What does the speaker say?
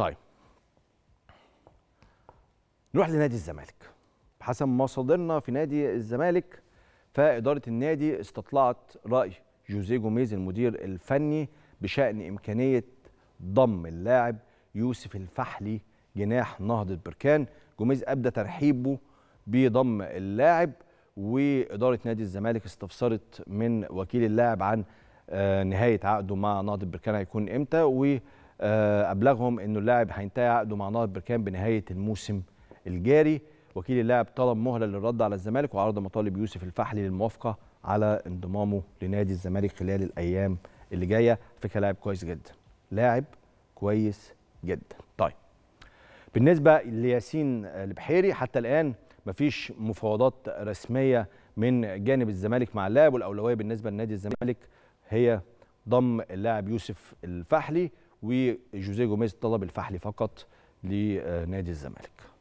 طيب نروح لنادي الزمالك حسب مصادرنا في نادي الزمالك فإدارة النادي استطلعت رأي جوزيه جوميز المدير الفني بشأن إمكانية ضم اللاعب يوسف الفحلي جناح نهضة بركان جوميز أبدى ترحيبه بضم اللاعب وإدارة نادي الزمالك استفسرت من وكيل اللاعب عن آه، نهاية عقده مع نهضة بركان هيكون إمتى و آه، ابلغهم انه اللاعب هينتهي عقده مع نهر بركان بنهايه الموسم الجاري وكيل اللاعب طلب مهله للرد على الزمالك وعرض مطالب يوسف الفحلي للموافقه على انضمامه لنادي الزمالك خلال الايام اللي جايه فكره لاعب كويس جدا لاعب كويس جدا طيب بالنسبه لياسين البحيري حتى الان مفيش مفاوضات رسميه من جانب الزمالك مع اللاعب والاولويه بالنسبه لنادي الزمالك هي ضم اللاعب يوسف الفحلي وجوزيه جوميز طلب الفحل فقط لنادي الزمالك